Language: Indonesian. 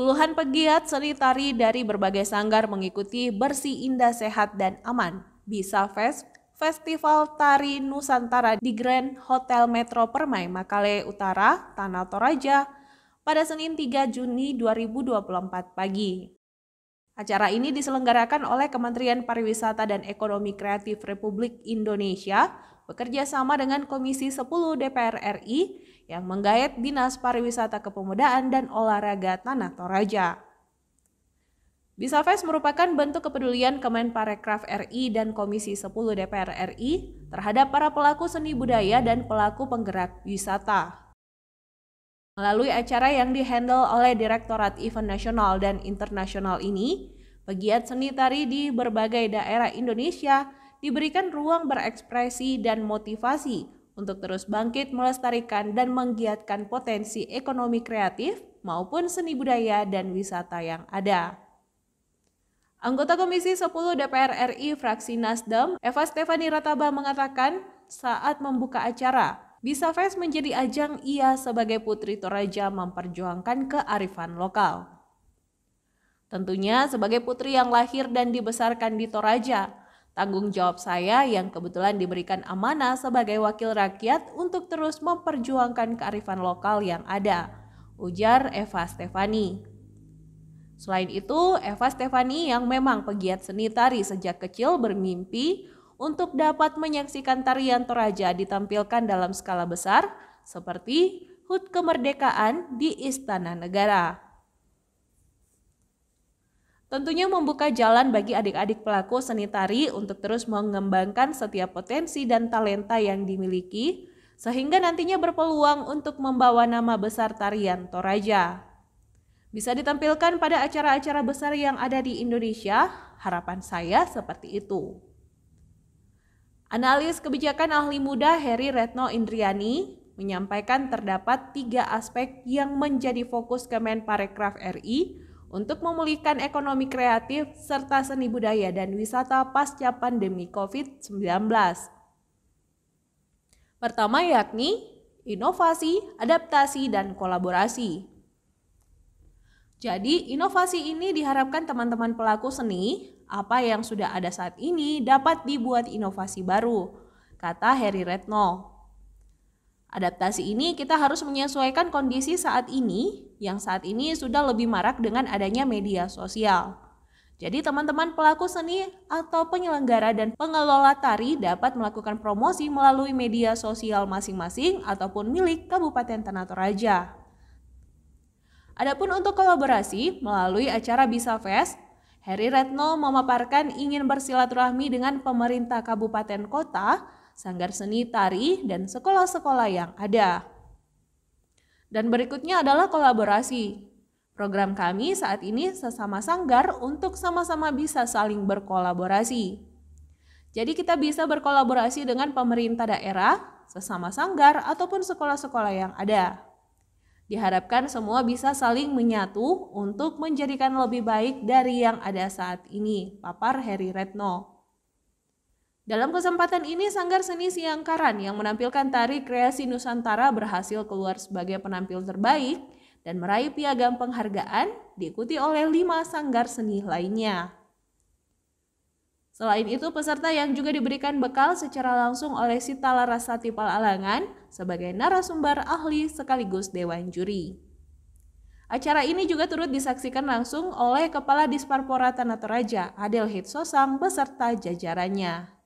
Puluhan pegiat seni tari dari berbagai sanggar mengikuti Bersih Indah Sehat dan Aman, Bisa Fest, Festival Tari Nusantara di Grand Hotel Metro Permai, Makale Utara, Tanah Toraja, pada Senin 3 Juni 2024 pagi. Acara ini diselenggarakan oleh Kementerian Pariwisata dan Ekonomi Kreatif Republik Indonesia bekerja sama dengan Komisi 10 DPR RI yang menggayat Dinas Pariwisata Kepemudaan dan Olahraga Tanah Toraja. Bisa Fest merupakan bentuk kepedulian Kemenparekraf RI dan Komisi 10 DPR RI terhadap para pelaku seni budaya dan pelaku penggerak wisata. Melalui acara yang dihandle oleh Direktorat Event Nasional dan Internasional ini, pegiat seni tari di berbagai daerah Indonesia diberikan ruang berekspresi dan motivasi untuk terus bangkit melestarikan dan menggiatkan potensi ekonomi kreatif maupun seni budaya dan wisata yang ada. Anggota Komisi 10 DPR RI fraksi Nasdem, Eva Stefani Rataba mengatakan saat membuka acara, Bisa Fest menjadi ajang ia sebagai putri Toraja memperjuangkan kearifan lokal. Tentunya sebagai putri yang lahir dan dibesarkan di Toraja, Tanggung jawab saya yang kebetulan diberikan amanah sebagai wakil rakyat untuk terus memperjuangkan kearifan lokal yang ada, ujar Eva Stefani. Selain itu, Eva Stefani yang memang pegiat seni tari sejak kecil bermimpi untuk dapat menyaksikan tarian Toraja ditampilkan dalam skala besar seperti Hut Kemerdekaan di Istana Negara. Tentunya membuka jalan bagi adik-adik pelaku seni tari untuk terus mengembangkan setiap potensi dan talenta yang dimiliki, sehingga nantinya berpeluang untuk membawa nama besar tarian Toraja. Bisa ditampilkan pada acara-acara besar yang ada di Indonesia, harapan saya seperti itu. Analis kebijakan ahli muda Heri Retno Indriani menyampaikan terdapat tiga aspek yang menjadi fokus Kemenparekraf RI untuk memulihkan ekonomi kreatif serta seni budaya dan wisata pasca pandemi COVID-19. Pertama yakni inovasi, adaptasi, dan kolaborasi. Jadi, inovasi ini diharapkan teman-teman pelaku seni, apa yang sudah ada saat ini dapat dibuat inovasi baru, kata Heri Retno. Adaptasi ini kita harus menyesuaikan kondisi saat ini yang saat ini sudah lebih marak dengan adanya media sosial. Jadi teman-teman pelaku seni atau penyelenggara dan pengelola tari dapat melakukan promosi melalui media sosial masing-masing ataupun milik Kabupaten Tanah Toraja. Adapun untuk kolaborasi melalui acara Bisa Fest, Heri Retno memaparkan ingin bersilaturahmi dengan pemerintah kabupaten kota sanggar seni tari, dan sekolah-sekolah yang ada. Dan berikutnya adalah kolaborasi. Program kami saat ini sesama sanggar untuk sama-sama bisa saling berkolaborasi. Jadi kita bisa berkolaborasi dengan pemerintah daerah, sesama sanggar, ataupun sekolah-sekolah yang ada. Diharapkan semua bisa saling menyatu untuk menjadikan lebih baik dari yang ada saat ini. Papar Heri Retno. Dalam kesempatan ini, Sanggar Seni Siangkaran yang menampilkan tari kreasi Nusantara berhasil keluar sebagai penampil terbaik dan meraih piagam penghargaan diikuti oleh lima sanggar seni lainnya. Selain itu, peserta yang juga diberikan bekal secara langsung oleh Sita Larasati Palalangan sebagai narasumber ahli sekaligus Dewan Juri. Acara ini juga turut disaksikan langsung oleh Kepala Disparpora Tanah Toraja, Adel Hitsosang, beserta jajarannya.